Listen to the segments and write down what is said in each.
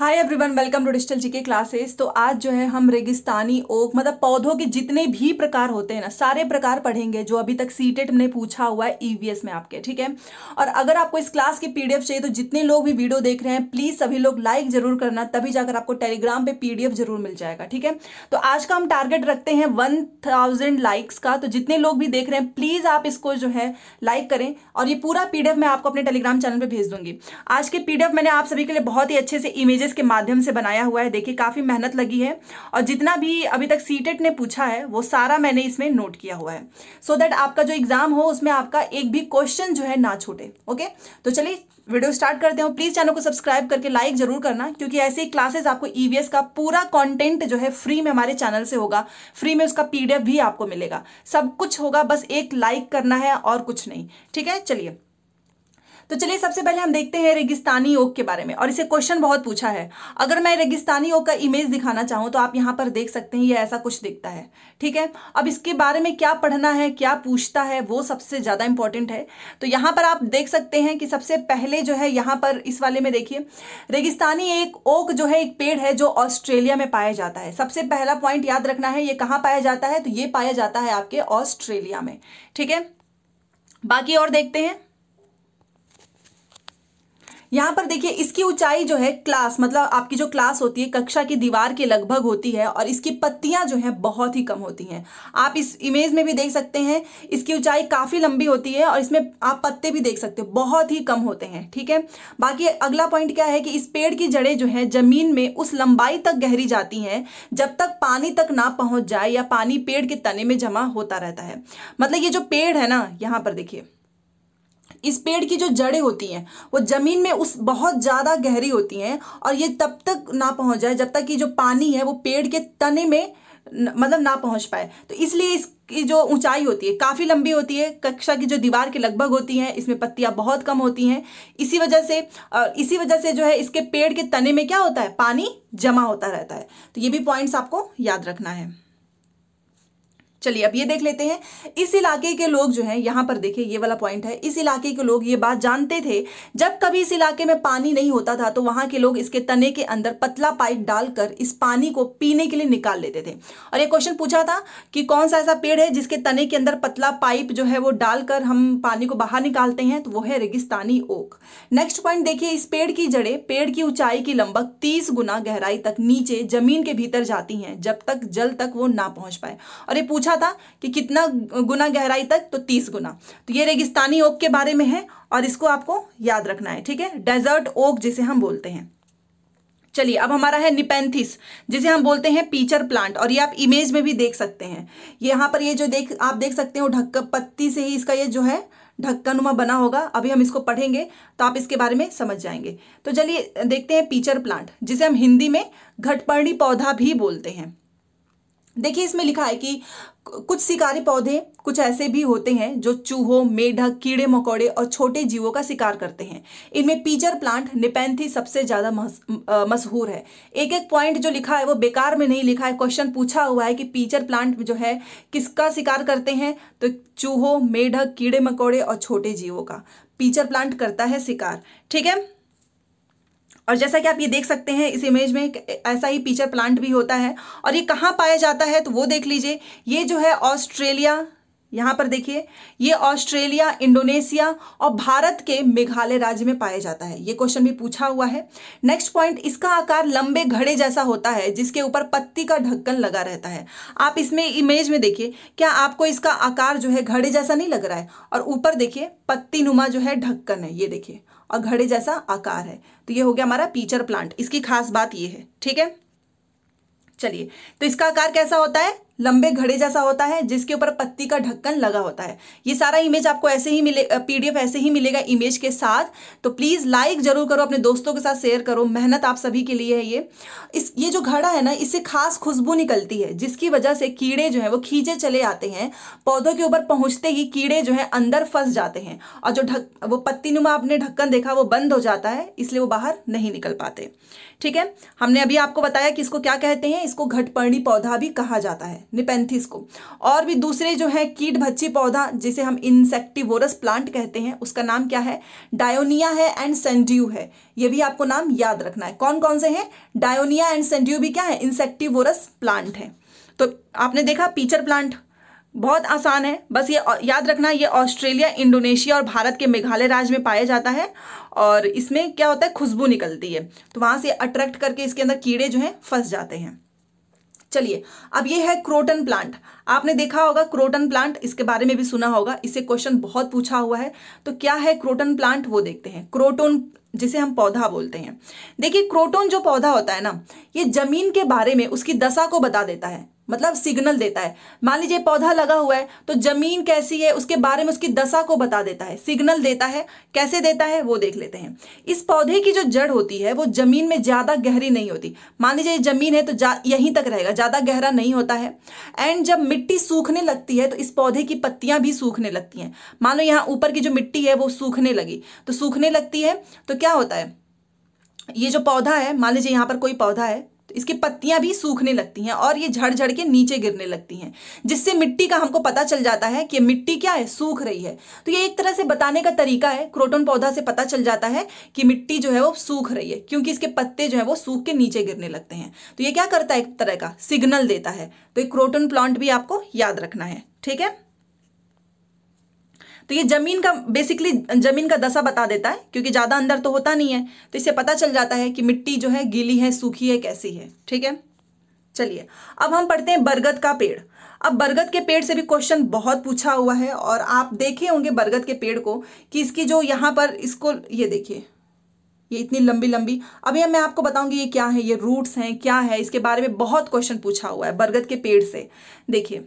hi everyone welcome to digital G K classes तो आज जो है हम रेगिस्तानी ओक मतलब पौधों के जितने भी प्रकार होते हैं ना सारे प्रकार पढ़ेंगे जो अभी तक सीटेट e ने पूछा हुआ है ईवीएस e में आपके ठीक है और अगर आपको इस क्लास की पीडीएफ चाहिए तो जितने लोग भी वीडियो देख रहे हैं प्लीज सभी लोग लाइक जरूर करना तभी जाकर आपको टेलीग्राम पर पी जरूर मिल जाएगा ठीक है तो आज का हम टारगेट रखते हैं वन थाउजेंड लाइक्स का तो जितने लोग भी देख रहे हैं प्लीज आप इसको जो है लाइक करें और ये पूरा पी मैं आपको अपने टेलीग्राम चैनल पर भेज दूंगी आज के पी मैंने आप सभी के लिए बहुत ही अच्छे से इमेजेस पेजेस के माध्यम से बनाया हुआ है देखिए काफ़ी मेहनत लगी है और जितना भी अभी तक सीटेट e ने पूछा है वो सारा मैंने इसमें नोट किया हुआ है सो so दैट आपका जो एग्ज़ाम हो उसमें आपका एक भी क्वेश्चन जो है ना छूटे ओके तो चलिए वीडियो स्टार्ट करते हैं प्लीज़ चैनल को सब्सक्राइब करके लाइक जरूर करना क्योंकि ऐसे ही क्लासेस आपको ईवीएस e का पूरा कंटेंट जो है फ्री में हमारे चैनल से होगा फ्री में उसका पीडीएफ भी आपको मिलेगा सब कुछ होगा बस एक लाइक करना है और कुछ नहीं ठीक है चलिए तो चलिए सबसे पहले हम देखते हैं रेगिस्तानी ओक के बारे में और इसे क्वेश्चन बहुत पूछा है अगर मैं रेगिस्तानी ओक का इमेज दिखाना चाहूँ तो आप यहाँ पर देख सकते हैं ये ऐसा कुछ दिखता है ठीक है अब इसके बारे में क्या पढ़ना है क्या पूछता है वो सबसे ज़्यादा इंपॉर्टेंट है तो यहाँ पर आप देख सकते हैं कि सबसे पहले जो है यहाँ पर इस वाले में देखिए रेगिस्तानी एक ओक जो है एक पेड़ है जो ऑस्ट्रेलिया में पाया जाता है सबसे पहला पॉइंट याद रखना है ये कहाँ पाया जाता है तो ये पाया जाता है आपके ऑस्ट्रेलिया में ठीक है बाकी और देखते हैं यहाँ पर देखिए इसकी ऊंचाई जो है क्लास मतलब आपकी जो क्लास होती है कक्षा की दीवार के लगभग होती है और इसकी पत्तियां जो है बहुत ही कम होती हैं आप इस इमेज में भी देख सकते हैं इसकी ऊंचाई काफ़ी लंबी होती है और इसमें आप पत्ते भी देख सकते हो बहुत ही कम होते हैं ठीक है बाकी अगला पॉइंट क्या है कि इस पेड़ की जड़ें जो है ज़मीन में उस लंबाई तक गहरी जाती हैं जब तक पानी तक ना पहुँच जाए या पानी पेड़ के तने में जमा होता रहता है मतलब ये जो पेड़ है ना यहाँ पर देखिए इस पेड़ की जो जड़ें होती हैं वो ज़मीन में उस बहुत ज़्यादा गहरी होती हैं और ये तब तक ना पहुँच जाए जब तक कि जो पानी है वो पेड़ के तने में न, मतलब ना पहुँच पाए तो इसलिए इस जो ऊंचाई होती है काफ़ी लंबी होती है कक्षा की जो दीवार के लगभग होती हैं इसमें पत्तियां बहुत कम होती हैं इसी वजह से इसी वजह से जो है इसके पेड़ के तने में क्या होता है पानी जमा होता रहता है तो ये भी पॉइंट्स आपको याद रखना है चलिए अब ये देख लेते हैं इस इलाके के लोग जो हैं यहाँ पर देखिए ये वाला पॉइंट है इस इलाके के लोग ये बात जानते थे जब कभी इस इलाके में पानी नहीं होता था तो वहाँ के लोग इसके तने के अंदर पतला पाइप डालकर इस पानी को पीने के लिए निकाल लेते थे और ये क्वेश्चन पूछा था कि कौन सा ऐसा पेड़ है जिसके तने के अंदर पतला पाइप जो है वो डालकर हम पानी को बाहर निकालते हैं तो वो है रेगिस्तानी ओक नेक्स्ट पॉइंट देखिए इस पेड़ की जड़ें पेड़ की ऊंचाई की लंबक तीस गुना गहराई तक नीचे जमीन के भीतर जाती हैं जब तक जल तक वो ना पहुंच पाए और ये पूछा पूछा था कि कितना गुना गहराई तक तो तीस गुना तो ये रेगिस्तानी ओक के बारे में है और इसको आपको याद रखना है ठीक है डेजर्ट ओक जिसे हम बोलते हैं चलिए अब हमारा है निपेंथिस जिसे हम बोलते हैं पीचर प्लांट और ये आप इमेज में भी देख सकते हैं यहाँ पर ये जो देख आप देख सकते हो ढक्कन पत्ती से ही इसका ये जो है ढक्कनुमा बना होगा अभी हम इसको पढ़ेंगे तो आप इसके बारे में समझ जाएंगे तो चलिए देखते हैं पीचर प्लांट जिसे हम हिंदी में घटपर्णी पौधा भी बोलते हैं देखिए इसमें लिखा है कि कुछ शिकारी पौधे कुछ ऐसे भी होते हैं जो चूहों मेढक कीड़े मकोड़े और छोटे जीवों का शिकार करते हैं इनमें पीचर प्लांट निपैंथी सबसे ज़्यादा मशहूर है एक एक पॉइंट जो लिखा है वो बेकार में नहीं लिखा है क्वेश्चन पूछा हुआ है कि पीचर प्लांट जो है किसका शिकार करते हैं तो चूहों मेढक कीड़े मकोड़े और छोटे जीवों का पीचर प्लांट करता है शिकार ठीक है और जैसा कि आप ये देख सकते हैं इस इमेज में ऐसा ही पीचर प्लांट भी होता है और ये कहाँ पाया जाता है तो वो देख लीजिए ये जो है ऑस्ट्रेलिया यहाँ पर देखिए ये ऑस्ट्रेलिया इंडोनेशिया और भारत के मेघालय राज्य में पाया जाता है ये क्वेश्चन भी पूछा हुआ है नेक्स्ट पॉइंट इसका आकार लंबे घड़े जैसा होता है जिसके ऊपर पत्ती का ढक्कन लगा रहता है आप इसमें इमेज में देखिए क्या आपको इसका आकार जो है घड़े जैसा नहीं लग रहा है और ऊपर देखिए पत्ती नुमा जो है ढक्कन है ये देखिए और घड़े जैसा आकार है तो ये हो गया हमारा पीचर प्लांट इसकी खास बात ये है ठीक है चलिए तो इसका आकार कैसा होता है लंबे घड़े जैसा होता है जिसके ऊपर पत्ती का ढक्कन लगा होता है ये सारा इमेज आपको ऐसे ही मिले पीडीएफ ऐसे ही मिलेगा इमेज के साथ तो प्लीज़ लाइक ज़रूर करो अपने दोस्तों के साथ शेयर करो मेहनत आप सभी के लिए है ये इस ये जो घड़ा है ना इससे खास खुशबू निकलती है जिसकी वजह से कीड़े जो है वो खींचे चले आते हैं पौधों के ऊपर पहुँचते ही कीड़े जो है अंदर फंस जाते हैं और जो ढक वो पत्ती आपने ढक्कन देखा वो बंद हो जाता है इसलिए वो बाहर नहीं निकल पाते ठीक है हमने अभी आपको बताया कि इसको क्या कहते हैं इसको घटपर्णी पौधा भी कहा जाता है निपेंथिस को और भी दूसरे जो है कीट भच्ची पौधा जिसे हम इंसेक्टिवोरस प्लांट कहते हैं उसका नाम क्या है डायोनिया है एंड सेंड्यू है ये भी आपको नाम याद रखना है कौन कौन से हैं डायोनिया एंड सेंड्यू भी क्या है इंसेक्टिवोरस प्लांट है तो आपने देखा पीचर प्लांट बहुत आसान है बस ये याद रखना ये ऑस्ट्रेलिया इंडोनेशिया और भारत के मेघालय राज्य में पाया जाता है और इसमें क्या होता है खुशबू निकलती है तो वहाँ से अट्रैक्ट करके इसके अंदर कीड़े जो हैं फंस जाते हैं चलिए अब ये है क्रोटन प्लांट आपने देखा होगा क्रोटन प्लांट इसके बारे में भी सुना होगा इससे क्वेश्चन बहुत पूछा हुआ है तो क्या है क्रोटन प्लांट वो देखते हैं क्रोटोन जिसे हम पौधा बोलते हैं देखिए क्रोटोन जो पौधा होता है ना ये जमीन के बारे में उसकी दशा को बता देता है मतलब सिग्नल देता है मान लीजिए पौधा लगा हुआ है तो जमीन कैसी है उसके बारे में उसकी दशा को बता देता है सिग्नल देता है कैसे देता है वो देख लेते हैं इस पौधे की जो जड़ होती है वो जमीन में ज़्यादा गहरी नहीं होती मान लीजिए जमीन है तो यहीं तक रहेगा ज़्यादा गहरा नहीं होता है एंड जब मिट्टी सूखने लगती है तो इस पौधे की पत्तियां भी सूखने लगती हैं मानो यहाँ ऊपर की जो मिट्टी है वो सूखने लगी तो सूखने लगती है तो क्या होता है ये जो पौधा है मान लीजिए यहाँ पर कोई पौधा है तो इसकी पत्तियां भी सूखने लगती हैं और ये झड़ झड़ के नीचे गिरने लगती हैं जिससे मिट्टी का हमको पता चल जाता है कि मिट्टी क्या है सूख रही है तो ये एक तरह से बताने का तरीका है क्रोटन पौधा से पता चल जाता है कि मिट्टी जो है वो सूख रही है क्योंकि इसके पत्ते जो है वो सूख के नीचे गिरने लगते हैं तो ये क्या करता है एक तरह का सिग्नल देता है तो एक क्रोटन प्लांट भी आपको याद रखना है ठीक है तो ये जमीन का बेसिकली जमीन का दशा बता देता है क्योंकि ज़्यादा अंदर तो होता नहीं है तो इससे पता चल जाता है कि मिट्टी जो है गीली है सूखी है कैसी है ठीक है चलिए अब हम पढ़ते हैं बरगद का पेड़ अब बरगद के पेड़ से भी क्वेश्चन बहुत पूछा हुआ है और आप देखे होंगे बरगद के पेड़ को कि इसकी जो यहाँ पर इसको ये देखिए ये इतनी लंबी लंबी अभी मैं आपको बताऊंगी ये क्या है ये रूट्स हैं क्या है इसके बारे में बहुत क्वेश्चन पूछा हुआ है बरगद के पेड़ से देखिए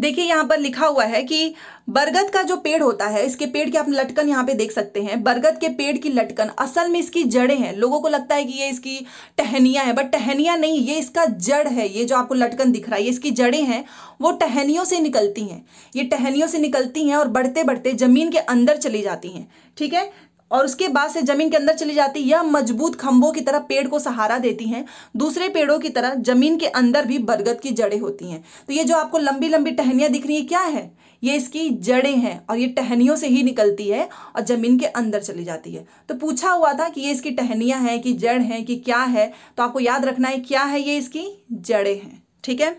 देखिए यहाँ पर लिखा हुआ है कि बरगद का जो पेड़ होता है इसके पेड़ की आप लटकन यहाँ पे देख सकते हैं बरगद के पेड़ की लटकन असल में इसकी जड़ें हैं लोगों को लगता है कि ये इसकी टहनियाँ हैं बट टहनियाँ नहीं ये इसका जड़ है ये जो आपको लटकन दिख रहा है ये इसकी जड़ें हैं वो टहनियों से निकलती हैं ये टहनियों से निकलती हैं और बढ़ते बढ़ते ज़मीन के अंदर चली जाती हैं ठीक है और उसके बाद से जमीन के अंदर चली जाती या मजबूत खंभों की तरह पेड़ को सहारा देती हैं दूसरे पेड़ों की तरह जमीन के अंदर भी बरगद की जड़ें होती हैं तो ये जो आपको लंबी लंबी टहनियाँ दिख रही है क्या है ये इसकी जड़ें हैं और ये टहनियों से ही निकलती है और ज़मीन के अंदर चली जाती है तो पूछा हुआ था कि ये इसकी टहनियाँ हैं कि जड़ हैं कि क्या है तो आपको याद रखना है क्या है ये इसकी जड़ें हैं ठीक है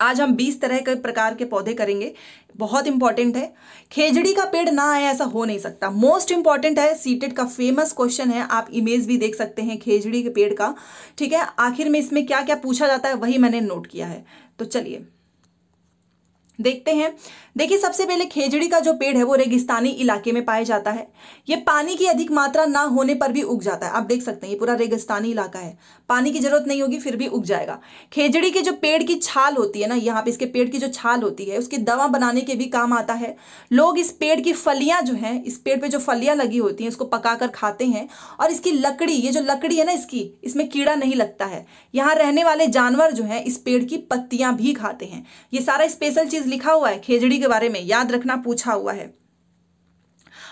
आज हम 20 तरह के प्रकार के पौधे करेंगे बहुत इंपॉर्टेंट है खेजड़ी का पेड़ ना आए ऐसा हो नहीं सकता मोस्ट इंपॉर्टेंट है सीटेड का फेमस क्वेश्चन है आप इमेज भी देख सकते हैं खेजड़ी के पेड़ का ठीक है आखिर में इसमें क्या क्या पूछा जाता है वही मैंने नोट किया है तो चलिए देखते हैं देखिए सबसे पहले खेजड़ी का जो पेड़ है वो रेगिस्तानी इलाके में पाया जाता है ये पानी की अधिक मात्रा ना होने पर भी उग जाता है आप देख सकते हैं ये पूरा रेगिस्तानी इलाका है पानी की जरूरत नहीं होगी फिर भी उग जाएगा खेजड़ी के जो पेड़ की छाल होती है ना यहाँ पे इसके पेड़ की जो छाल होती है उसकी दवा बनाने के भी काम आता है लोग इस पेड़ की फलियां जो है इस पेड़ पर जो फलियां लगी होती हैं उसको पका खाते हैं और इसकी लकड़ी ये जो लकड़ी है ना इसकी इसमें कीड़ा नहीं लगता है यहाँ रहने वाले जानवर जो है इस पेड़ की पत्तियां भी खाते हैं ये सारा स्पेशल चीज़ लिखा हुआ है खेजड़ी के बारे में याद रखना पूछा हुआ है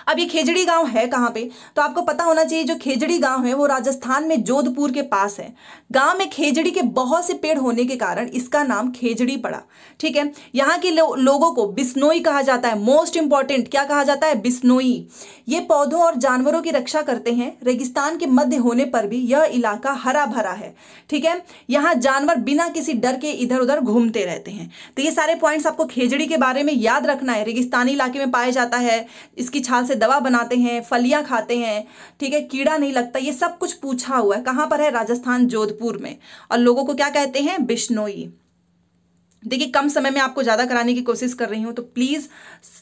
अब ये खेजड़ी गांव है कहाँ पे तो आपको पता होना चाहिए जो खेजड़ी गांव है वो राजस्थान में जोधपुर के पास है गांव में खेजड़ी के बहुत से पेड़ होने के कारण इसका नाम खेजड़ी पड़ा ठीक है यहाँ के लो, लोगों को बिस्नोई कहा जाता है मोस्ट इंपॉर्टेंट क्या कहा जाता है बिस्नोई ये पौधों और जानवरों की रक्षा करते हैं रेगिस्तान के मध्य होने पर भी यह इलाका हरा भरा है ठीक है यहाँ जानवर बिना किसी डर के इधर उधर घूमते रहते हैं तो ये सारे पॉइंट्स आपको खेजड़ी के बारे में याद रखना है रेगिस्तानी इलाके में पाया जाता है इसकी छाल से दवा बनाते हैं फलियां खाते हैं ठीक है कीड़ा नहीं लगता ये सब कुछ पूछा हुआ है कहां पर है राजस्थान जोधपुर में और लोगों को क्या कहते हैं बिश्नोई देखिए कम समय में आपको ज़्यादा कराने की कोशिश कर रही हूं तो प्लीज़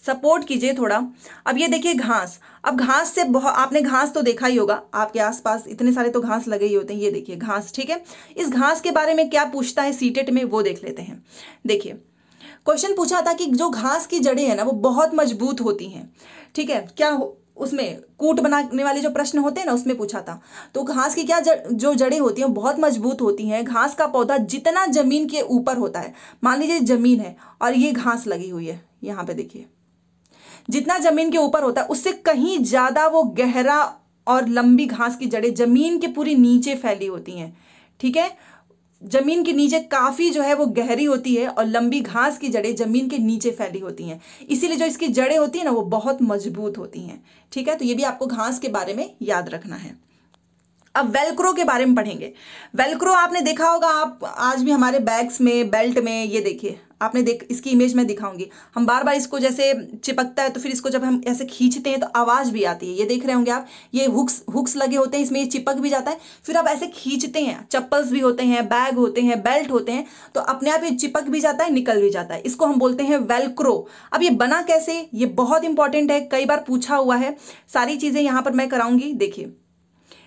सपोर्ट कीजिए थोड़ा अब ये देखिए घास अब घास से बहुत आपने घास तो देखा ही होगा आपके आसपास इतने सारे तो घास लगे ही होते हैं ये देखिए घास ठीक है इस घास के बारे में क्या पूछता है सीटेट में वो देख लेते हैं देखिए क्वेश्चन पूछा था कि जो घास की जड़ें हैं ना वो बहुत मजबूत होती हैं ठीक है क्या हो उसमें कूट बनाने वाले जो प्रश्न होते हैं ना उसमें पूछा था तो घास की क्या जड़, जो जड़ें होती हैं बहुत मजबूत होती हैं घास का पौधा जितना जमीन के ऊपर होता है मान लीजिए जमीन है और ये घास लगी हुई है यहाँ पे देखिए जितना जमीन के ऊपर होता है उससे कहीं ज़्यादा वो गहरा और लंबी घास की जड़ें जमीन के पूरी नीचे फैली होती हैं ठीक है ज़मीन के नीचे काफ़ी जो है वो गहरी होती है और लंबी घास की जड़ें ज़मीन के नीचे फैली होती हैं इसीलिए जो इसकी जड़ें होती हैं ना वो बहुत मजबूत होती हैं ठीक है तो ये भी आपको घास के बारे में याद रखना है अब वेलक्रो के बारे में पढ़ेंगे वेलक्रो आपने देखा होगा आप आज भी हमारे बैग्स में बेल्ट में ये देखिए आपने देख इसकी इमेज मैं दिखाऊंगी हम बार बार इसको जैसे चिपकता है तो फिर इसको जब हम ऐसे खींचते हैं तो आवाज़ भी आती है ये देख रहे होंगे आप ये हुक्स हुक्स लगे होते हैं इसमें ये चिपक भी जाता है फिर आप ऐसे खींचते हैं चप्पल्स भी होते हैं बैग होते हैं बेल्ट होते हैं तो अपने आप ये चिपक भी जाता है निकल भी जाता है इसको हम बोलते हैं वेलक्रो अब ये बना कैसे ये बहुत इंपॉर्टेंट है कई बार पूछा हुआ है सारी चीज़ें यहाँ पर मैं कराऊंगी देखिए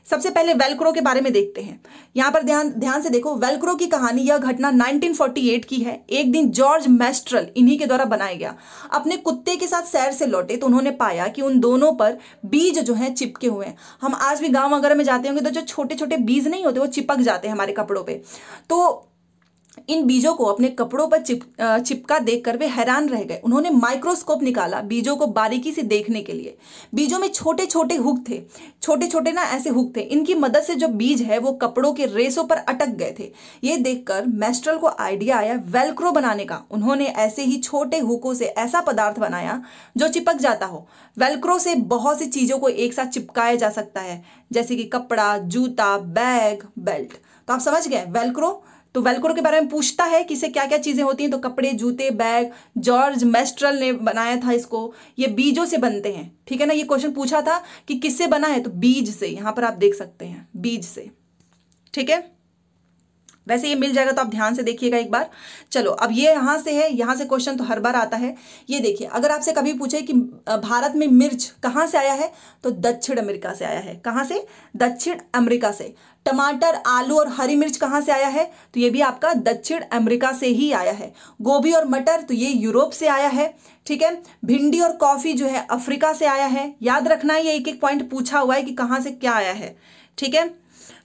सबसे पहले वेलक्रो के बारे में देखते हैं यहां पर ध्यान ध्यान से देखो वेलक्रो की कहानी यह घटना 1948 की है एक दिन जॉर्ज मेस्ट्रल इन्हीं के द्वारा बनाया गया अपने कुत्ते के साथ सैर से लौटे तो उन्होंने पाया कि उन दोनों पर बीज जो है चिपके हुए हैं हम आज भी गांव वगैरह में जाते होंगे तो जो छोटे छोटे बीज नहीं होते वो चिपक जाते हैं हमारे कपड़ों पर तो इन बीजों को अपने कपड़ों पर चिप चिपका देखकर वे हैरान रह गए उन्होंने माइक्रोस्कोप निकाला बीजों को बारीकी से देखने के लिए बीजों में छोटे छोटे हुक थे छोटे छोटे ना ऐसे हुक थे इनकी मदद से जो बीज है वो कपड़ों के रेसों पर अटक गए थे ये देखकर मेस्ट्रल को आइडिया आया वेलक्रो बनाने का उन्होंने ऐसे ही छोटे हुकों से ऐसा पदार्थ बनाया जो चिपक जाता हो वेलक्रो से बहुत सी चीज़ों को एक साथ चिपकाया जा सकता है जैसे कि कपड़ा जूता बैग बेल्ट तो आप समझ गए वेलक्रो तो वेलक्रो के बारे में पूछता है कि इसे क्या क्या चीज़ें होती हैं तो कपड़े जूते बैग जॉर्ज मेस्ट्रल ने बनाया था इसको ये बीजों से बनते हैं ठीक है ना ये क्वेश्चन पूछा था कि किससे बना है तो बीज से यहां पर आप देख सकते हैं बीज से ठीक है वैसे ये मिल जाएगा तो आप ध्यान से देखिएगा एक बार चलो अब ये यहाँ से है यहाँ से क्वेश्चन तो हर बार आता है ये देखिए अगर आपसे कभी पूछे कि भारत में मिर्च कहाँ से आया है तो दक्षिण अमेरिका से आया है कहाँ से दक्षिण अमेरिका से टमाटर आलू और हरी मिर्च कहाँ से आया है तो ये भी आपका दक्षिण अमेरिका से ही आया है गोभी और मटर तो ये यूरोप से आया है ठीक है भिंडी और कॉफ़ी जो है अफ्रीका से आया है याद रखना है ये एक एक पॉइंट पूछा हुआ है कि कहाँ से क्या आया है ठीक है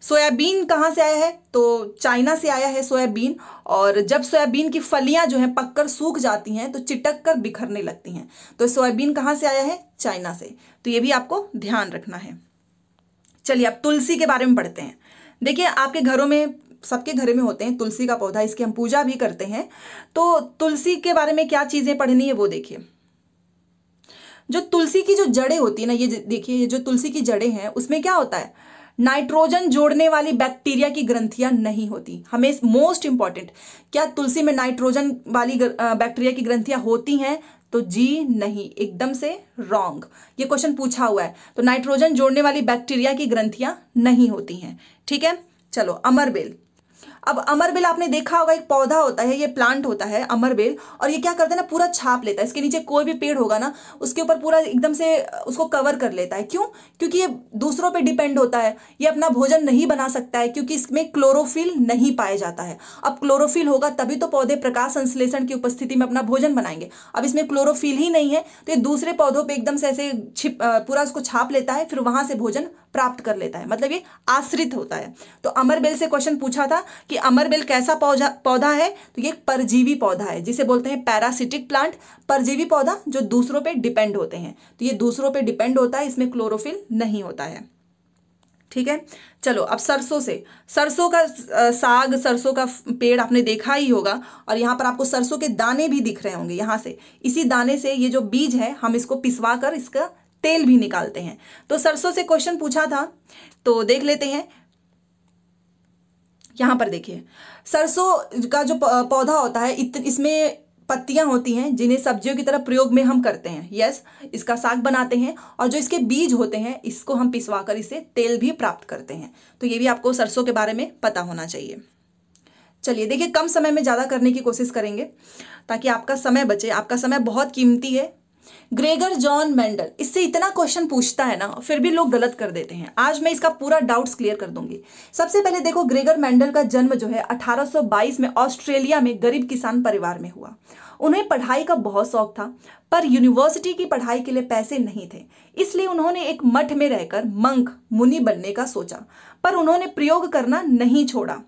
सोयाबीन कहाँ से आया है तो चाइना से आया है सोयाबीन और जब सोयाबीन की फलियाँ जो हैं पककर सूख जाती हैं तो चिटक कर बिखरने लगती हैं तो सोयाबीन कहाँ से आया है चाइना से तो ये भी आपको ध्यान रखना है चलिए अब तुलसी के बारे में पढ़ते हैं देखिए आपके घरों में सबके घर में होते हैं तुलसी का पौधा इसकी हम पूजा भी करते हैं तो तुलसी के बारे में क्या चीज़ें पढ़नी है वो देखिए जो तुलसी की जो जड़ें होती है ना ये देखिए ये जो तुलसी की जड़ें हैं उसमें क्या होता है नाइट्रोजन जोड़ने वाली बैक्टीरिया की ग्रंथियां नहीं होती हमें मोस्ट इंपॉर्टेंट क्या तुलसी में नाइट्रोजन वाली बैक्टीरिया की ग्रंथियां होती हैं तो जी नहीं एकदम से रॉन्ग ये क्वेश्चन पूछा हुआ है तो नाइट्रोजन जोड़ने वाली बैक्टीरिया की ग्रंथियां नहीं होती हैं ठीक है चलो अमरबेल अब अमरबेल आपने देखा होगा एक पौधा होता है ये प्लांट होता है अमरबेल और ये क्या करता है ना पूरा छाप लेता है इसके नीचे कोई भी पेड़ होगा ना उसके ऊपर पूरा एकदम से उसको कवर कर लेता है क्यों क्योंकि ये दूसरों पे डिपेंड होता है ये अपना भोजन नहीं बना सकता है क्योंकि इसमें क्लोरोफिल नहीं पाया जाता है अब क्लोरोफिल होगा तभी तो पौधे प्रकाश संश्लेषण की उपस्थिति में अपना भोजन बनाएंगे अब इसमें क्लोरोफिल ही नहीं है तो ये दूसरे पौधों पर एकदम से ऐसे छिप पूरा उसको छाप लेता है फिर वहां से भोजन प्राप्त कर लेता है मतलब ये आश्रित होता है तो अमरबेल से क्वेश्चन पूछा था कि अमरबेल कैसा पौधा है तो ये परजीवी पौधा है जिसे बोलते हैं पैरासिटिक प्लांट परजीवी पौधा जो दूसरों पर डिपेंड होते हैं तो ये दूसरों पर डिपेंड होता है इसमें क्लोरोफिल नहीं होता है ठीक है चलो अब सरसों से सरसों का साग सरसों का पेड़ आपने देखा ही होगा और यहाँ पर आपको सरसों के दाने भी दिख रहे होंगे यहाँ से इसी दाने से ये जो बीज है हम इसको पिसवा कर इसका तेल भी निकालते हैं तो सरसों से क्वेश्चन पूछा था तो देख लेते हैं यहां पर देखिए सरसों का जो पौधा होता है इत, इसमें पत्तियां होती हैं जिन्हें सब्जियों की तरह प्रयोग में हम करते हैं यस इसका साग बनाते हैं और जो इसके बीज होते हैं इसको हम पिसवा कर इसे तेल भी प्राप्त करते हैं तो ये भी आपको सरसों के बारे में पता होना चाहिए चलिए देखिए कम समय में ज़्यादा करने की कोशिश करेंगे ताकि आपका समय बचे आपका समय बहुत कीमती है ग्रेगर जॉन मेंडल इससे इतना क्वेश्चन पूछता है ना फिर भी लोग गलत कर देते हैं आज मैं इसका पूरा डाउट्स क्लियर कर दूंगी सबसे पहले देखो ग्रेगर मेंडल का जन्म जो है 1822 में ऑस्ट्रेलिया में गरीब किसान परिवार में हुआ उन्हें पढ़ाई का बहुत शौक था पर यूनिवर्सिटी की पढ़ाई के लिए पैसे नहीं थे इसलिए उन्होंने एक मठ में रहकर मंख मुनि बनने का सोचा पर उन्होंने प्रयोग करना नहीं छोड़ा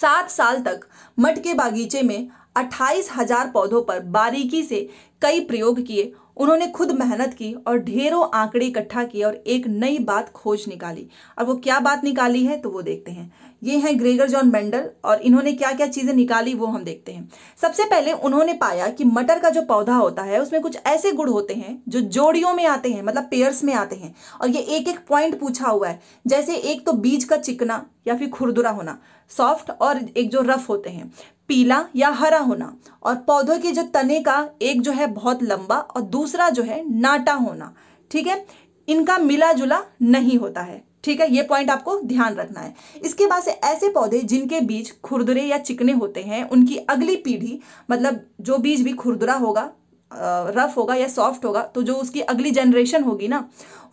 सात साल तक मठ के बागीचे में अट्ठाईस हजार पौधों पर बारीकी से कई प्रयोग किए उन्होंने खुद मेहनत की और ढेरों आंकड़े इकट्ठा किए और एक नई बात खोज निकाली और वो क्या बात निकाली है तो वो देखते हैं ये हैं ग्रेगर जॉन मेंडल और इन्होंने क्या क्या चीज़ें निकाली वो हम देखते हैं सबसे पहले उन्होंने पाया कि मटर का जो पौधा होता है उसमें कुछ ऐसे गुण होते हैं जो जोड़ियों में आते हैं मतलब पेयर्स में आते हैं और ये एक एक पॉइंट पूछा हुआ है जैसे एक तो बीज का चिकना या फिर खुरदुरा होना सॉफ्ट और एक जो रफ होते हैं पीला या हरा होना और पौधों के जो तने का एक जो है बहुत लंबा और दूसरा जो है नाटा होना ठीक है इनका मिला जुला नहीं होता है ठीक है ये पॉइंट आपको ध्यान रखना है इसके बाद से ऐसे पौधे जिनके बीज खुरदुरे या चिकने होते हैं उनकी अगली पीढ़ी मतलब जो बीज भी खुरदुरा होगा रफ होगा या सॉफ्ट होगा तो जो उसकी अगली जनरेशन होगी ना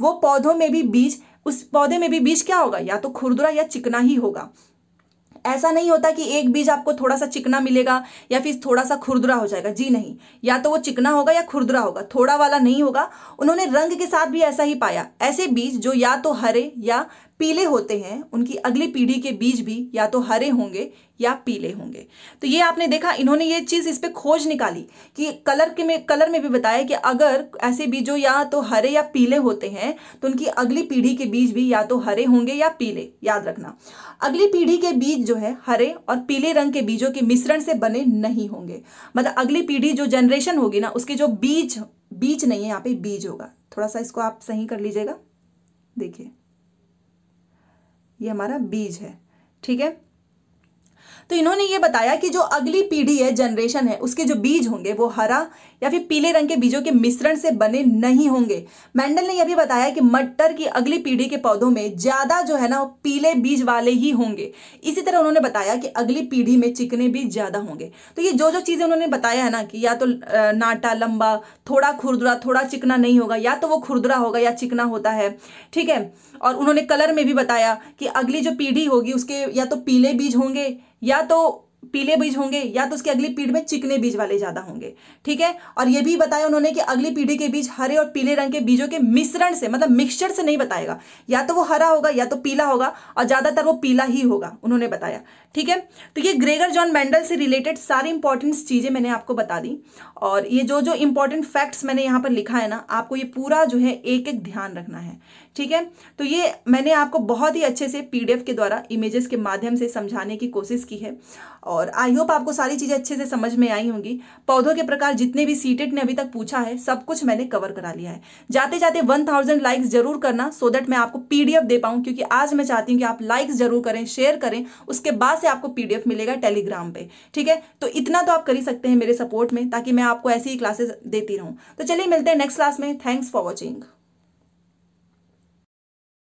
वो पौधों में भी बीज उस पौधे में भी बीज क्या होगा या तो खुरदुरा या चिकना ही होगा ऐसा नहीं होता कि एक बीज आपको थोड़ा सा चिकना मिलेगा या फिर थोड़ा सा खुरदुरा हो जाएगा जी नहीं या तो वो चिकना होगा या खुरदुरा होगा थोड़ा वाला नहीं होगा उन्होंने रंग के साथ भी ऐसा ही पाया ऐसे बीज जो या तो हरे या पीले होते हैं उनकी अगली पीढ़ी के बीज भी या तो हरे होंगे या पीले होंगे तो ये आपने देखा इन्होंने ये चीज़ इस पर खोज निकाली कि कलर के में कलर में भी बताया कि अगर ऐसे बीजों या तो हरे या पीले होते हैं तो उनकी अगली पीढ़ी के बीज भी या तो हरे होंगे या पीले याद रखना अगली पीढ़ी के बीज जो है हरे और पीले रंग के बीजों के मिश्रण से बने नहीं होंगे मतलब अगली पीढ़ी जो जनरेशन होगी ना उसके जो बीज बीज नहीं है यहाँ पे बीज होगा थोड़ा सा इसको आप सही कर लीजिएगा देखिए ये हमारा बीज है ठीक है तो इन्होंने ये बताया कि जो अगली पीढ़ी है जनरेशन है उसके जो बीज होंगे वो हरा या फिर पीले रंग के बीजों के मिश्रण से बने नहीं होंगे मैंडल ने यह भी बताया कि मटर की अगली पीढ़ी के पौधों में ज़्यादा जो है ना पीले बीज वाले ही होंगे इसी तरह उन्होंने बताया कि अगली पीढ़ी में चिकने बीज ज़्यादा होंगे तो ये जो जो चीज़ें उन्होंने बताया है ना कि या तो नाटा लंबा थोड़ा खुरदुरा थोड़ा चिकना नहीं होगा या तो वो खुरदुरा होगा या चिकना होता है ठीक है और उन्होंने कलर में भी बताया कि अगली जो पीढ़ी होगी उसके या तो पीले बीज होंगे 宿 पीले बीज होंगे या तो उसकी अगली पीढ़ी में चिकने बीज वाले ज़्यादा होंगे ठीक है और ये भी बताया उन्होंने कि अगली पीढ़ी के बीज हरे और पीले रंग के बीजों के मिश्रण से मतलब मिक्सचर से नहीं बताएगा या तो वो हरा होगा या तो पीला होगा और ज़्यादातर वो पीला ही होगा उन्होंने बताया ठीक है तो ये ग्रेगर जॉन मैंडल से रिलेटेड सारी इंपॉर्टेंट चीज़ें मैंने आपको बता दी और ये जो जो इंपॉर्टेंट फैक्ट्स मैंने यहाँ पर लिखा है ना आपको ये पूरा जो है एक एक ध्यान रखना है ठीक है तो ये मैंने आपको बहुत ही अच्छे से पीडीएफ के द्वारा इमेजेस के माध्यम से समझाने की कोशिश की है और आई होप आपको सारी चीज़ें अच्छे से समझ में आई होंगी पौधों के प्रकार जितने भी सीटेड ने अभी तक पूछा है सब कुछ मैंने कवर करा लिया है जाते जाते वन थाउजेंड लाइक्स जरूर करना सो देट दैट मैं आपको पीडीएफ दे पाऊँ क्योंकि आज मैं चाहती हूँ कि आप लाइक्स जरूर करें शेयर करें उसके बाद से आपको पीडीएफ मिलेगा टेलीग्राम पर ठीक है तो इतना तो आप कर ही सकते हैं मेरे सपोर्ट में ताकि मैं आपको ऐसी ही क्लासेस देती रहूँ तो चलिए मिलते हैं नेक्स्ट क्लास में थैंक्स फॉर वॉचिंग